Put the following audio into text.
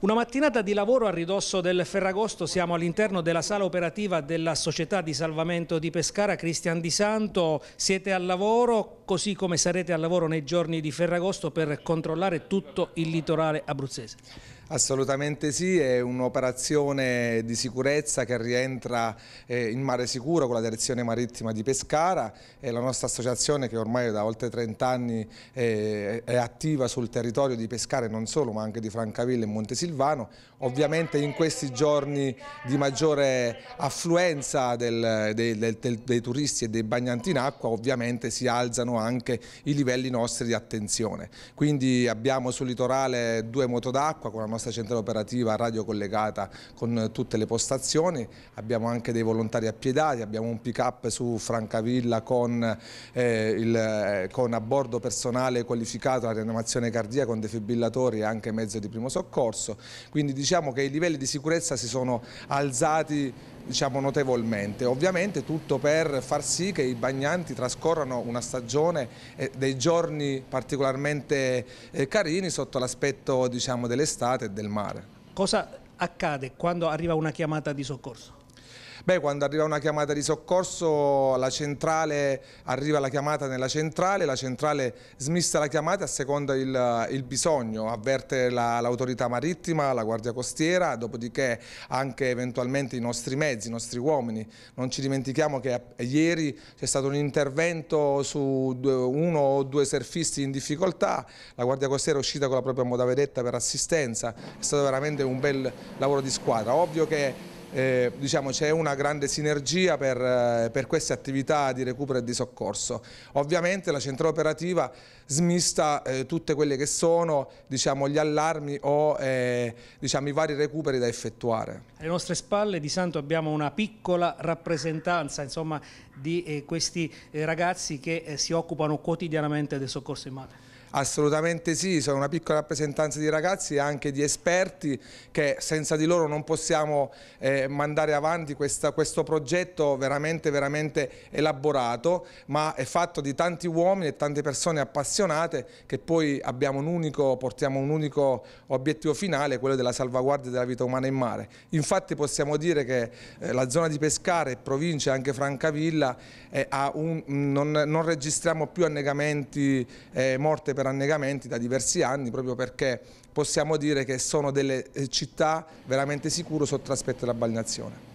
Una mattinata di lavoro a ridosso del Ferragosto siamo all'interno della sala operativa della società di salvamento di Pescara. Cristian Di Santo, siete al lavoro così come sarete al lavoro nei giorni di Ferragosto per controllare tutto il litorale abruzzese? Assolutamente sì, è un'operazione di sicurezza che rientra eh, in Mare Sicuro con la direzione marittima di Pescara e la nostra associazione che ormai da oltre 30 anni eh, è attiva sul territorio di Pescara e non solo ma anche di Francavilla e Montesilvano. Ovviamente in questi giorni di maggiore affluenza del, del, del, dei turisti e dei bagnanti in acqua ovviamente si alzano anche i livelli nostri di attenzione. Quindi abbiamo sul litorale due moto d'acqua con la nostra centrale operativa radio collegata con tutte le postazioni, abbiamo anche dei volontari appiedati, abbiamo un pick up su Francavilla con, eh, il, eh, con a bordo personale qualificato la rianimazione cardiaca con defibrillatori e anche mezzo di primo soccorso, quindi diciamo che i livelli di sicurezza si sono alzati diciamo, notevolmente. Ovviamente tutto per far sì che i bagnanti trascorrano una stagione eh, dei giorni particolarmente eh, carini sotto l'aspetto diciamo, dell'estate e del mare. Cosa accade quando arriva una chiamata di soccorso? Beh, quando arriva una chiamata di soccorso, la centrale, arriva la chiamata nella centrale, la centrale smista la chiamata a seconda il, il bisogno, avverte l'autorità la, marittima, la guardia costiera, dopodiché anche eventualmente i nostri mezzi, i nostri uomini. Non ci dimentichiamo che ieri c'è stato un intervento su due, uno o due surfisti in difficoltà, la guardia costiera è uscita con la propria moda vedetta per assistenza, è stato veramente un bel lavoro di squadra. Ovvio che eh, diciamo, c'è una grande sinergia per, eh, per, queste attività di recupero e di soccorso. Ovviamente la centrale operativa smista eh, tutte quelle che sono diciamo, gli allarmi o eh, diciamo, i vari recuperi da effettuare. Alle nostre spalle di Santo abbiamo una piccola rappresentanza insomma, di eh, questi eh, ragazzi che si occupano quotidianamente del soccorso in mare. Assolutamente sì, sono una piccola rappresentanza di ragazzi e anche di esperti che senza di loro non possiamo eh, mandare avanti questa, questo progetto veramente, veramente elaborato, ma è fatto di tanti uomini e tante persone appassionate che poi abbiamo un unico, portiamo un unico obiettivo finale, quello della salvaguardia della vita umana in mare. Infatti possiamo dire che eh, la zona di Pescare e provincia, anche Francavilla, eh, un, non, non, registriamo più annegamenti, eh, morte per per annegamenti da diversi anni proprio perché possiamo dire che sono delle eh, città veramente sicure sotto l'aspetto della balneazione.